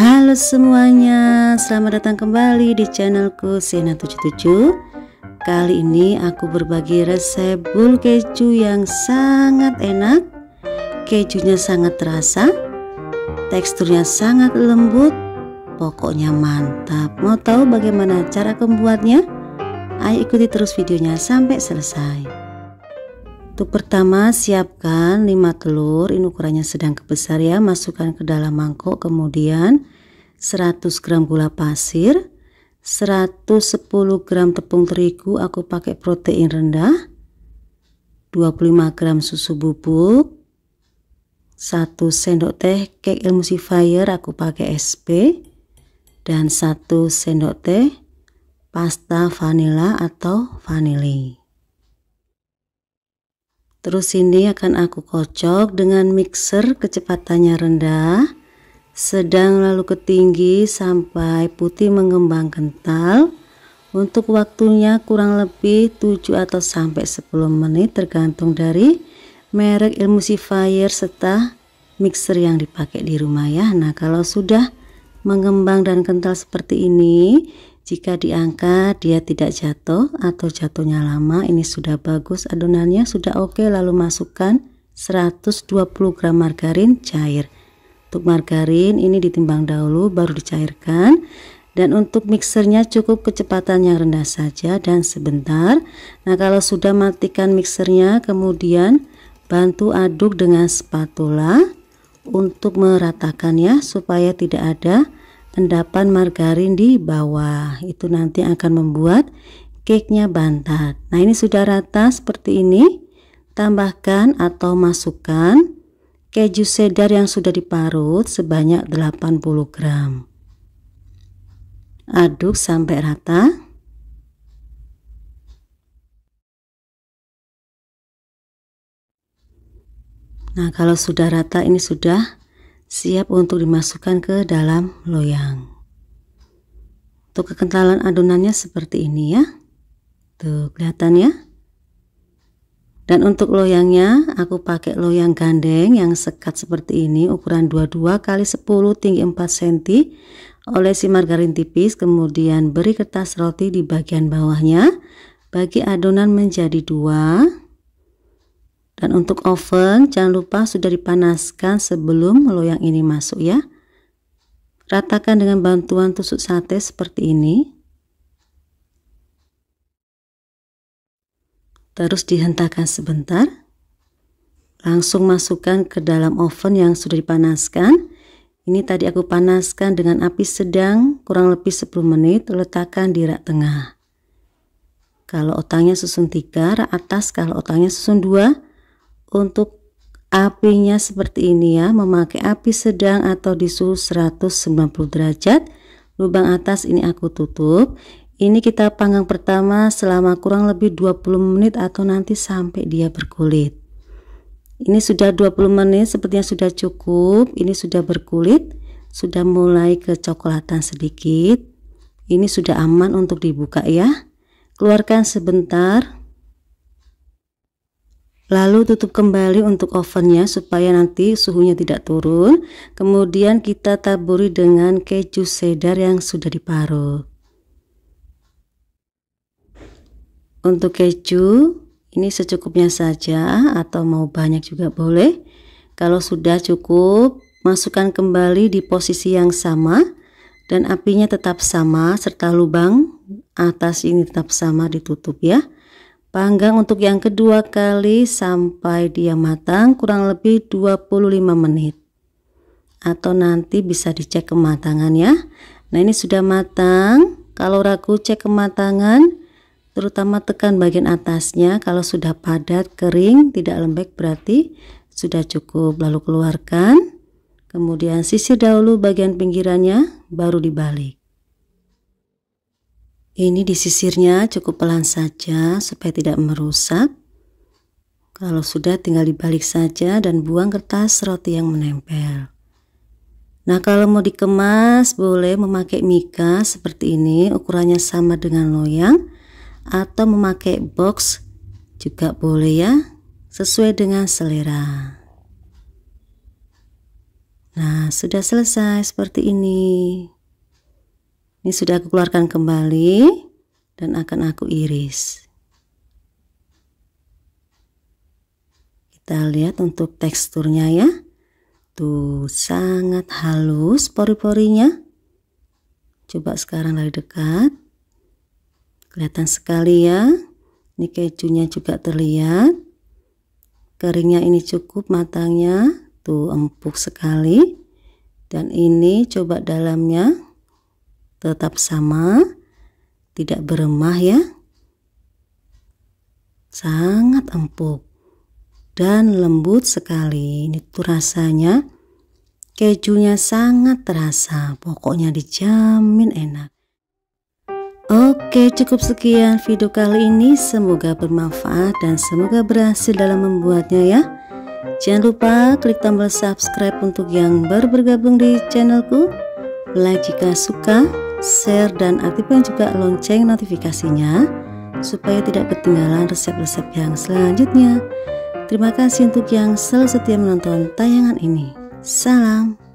Halo semuanya, selamat datang kembali di channelku Sena77 Kali ini aku berbagi resep bul keju yang sangat enak Kejunya sangat terasa Teksturnya sangat lembut Pokoknya mantap Mau tahu bagaimana cara membuatnya? Ayo ikuti terus videonya sampai selesai untuk pertama siapkan 5 telur ini ukurannya sedang kebesar ya masukkan ke dalam mangkok kemudian 100 gram gula pasir, 110 gram tepung terigu aku pakai protein rendah, 25 gram susu bubuk, 1 sendok teh cake emulsifier aku pakai SP, dan 1 sendok teh pasta vanila atau vanili. Terus ini akan aku kocok dengan mixer kecepatannya rendah sedang lalu ke tinggi sampai putih mengembang kental untuk waktunya kurang lebih 7 atau sampai 10 menit tergantung dari merek emulsifier serta mixer yang dipakai di rumah ya nah kalau sudah mengembang dan kental seperti ini jika diangkat dia tidak jatuh atau jatuhnya lama ini sudah bagus adonannya sudah oke lalu masukkan 120 gram margarin cair untuk margarin ini ditimbang dahulu baru dicairkan dan untuk mixernya cukup kecepatan yang rendah saja dan sebentar. Nah kalau sudah matikan mixernya kemudian bantu aduk dengan spatula untuk meratakan ya supaya tidak ada endapan margarin di bawah itu nanti akan membuat cake-nya bantat. Nah, ini sudah rata seperti ini. Tambahkan atau masukkan keju cheddar yang sudah diparut sebanyak 80 gram. Aduk sampai rata. Nah, kalau sudah rata ini sudah siap untuk dimasukkan ke dalam loyang. Untuk kekentalan adonannya seperti ini ya. Tuh, kelihatan ya? Dan untuk loyangnya, aku pakai loyang gandeng yang sekat seperti ini, ukuran 22 kali 10 tinggi 4 cm, olesi margarin tipis, kemudian beri kertas roti di bagian bawahnya, bagi adonan menjadi dua. Dan untuk oven, jangan lupa sudah dipanaskan sebelum loyang ini masuk ya. Ratakan dengan bantuan tusuk sate seperti ini. terus dihentakkan sebentar. Langsung masukkan ke dalam oven yang sudah dipanaskan. Ini tadi aku panaskan dengan api sedang kurang lebih 10 menit, letakkan di rak tengah. Kalau otangnya susun 3, rak atas kalau otangnya susun 2. Untuk apinya seperti ini ya, memakai api sedang atau di suhu 190 derajat. Lubang atas ini aku tutup. Ini kita panggang pertama selama kurang lebih 20 menit atau nanti sampai dia berkulit. Ini sudah 20 menit sepertinya sudah cukup. Ini sudah berkulit, sudah mulai kecoklatan sedikit. Ini sudah aman untuk dibuka ya. Keluarkan sebentar. Lalu tutup kembali untuk ovennya supaya nanti suhunya tidak turun. Kemudian kita taburi dengan keju cheddar yang sudah diparut. Untuk keju ini secukupnya saja atau mau banyak juga boleh. Kalau sudah cukup, masukkan kembali di posisi yang sama dan apinya tetap sama serta lubang atas ini tetap sama ditutup ya. Panggang untuk yang kedua kali sampai dia matang kurang lebih 25 menit. Atau nanti bisa dicek kematangannya. Nah, ini sudah matang. Kalau ragu cek kematangan, terutama tekan bagian atasnya kalau sudah padat kering tidak lembek berarti sudah cukup lalu keluarkan kemudian sisir dahulu bagian pinggirannya baru dibalik ini disisirnya cukup pelan saja supaya tidak merusak kalau sudah tinggal dibalik saja dan buang kertas roti yang menempel Nah kalau mau dikemas boleh memakai mika seperti ini ukurannya sama dengan loyang atau memakai box juga boleh ya sesuai dengan selera nah sudah selesai seperti ini ini sudah aku keluarkan kembali dan akan aku iris kita lihat untuk teksturnya ya tuh sangat halus pori-porinya coba sekarang dari dekat Kelihatan sekali ya. Ini kejunya juga terlihat. Keringnya ini cukup matangnya. Tuh empuk sekali. Dan ini coba dalamnya tetap sama. Tidak beremah ya. Sangat empuk dan lembut sekali. Ini tuh rasanya kejunya sangat terasa. Pokoknya dijamin enak. Oke, cukup sekian video kali ini. Semoga bermanfaat dan semoga berhasil dalam membuatnya ya. Jangan lupa klik tombol subscribe untuk yang baru bergabung di channelku. Like jika suka, share dan aktifkan juga lonceng notifikasinya supaya tidak ketinggalan resep-resep yang selanjutnya. Terima kasih untuk yang selalu setia menonton tayangan ini. Salam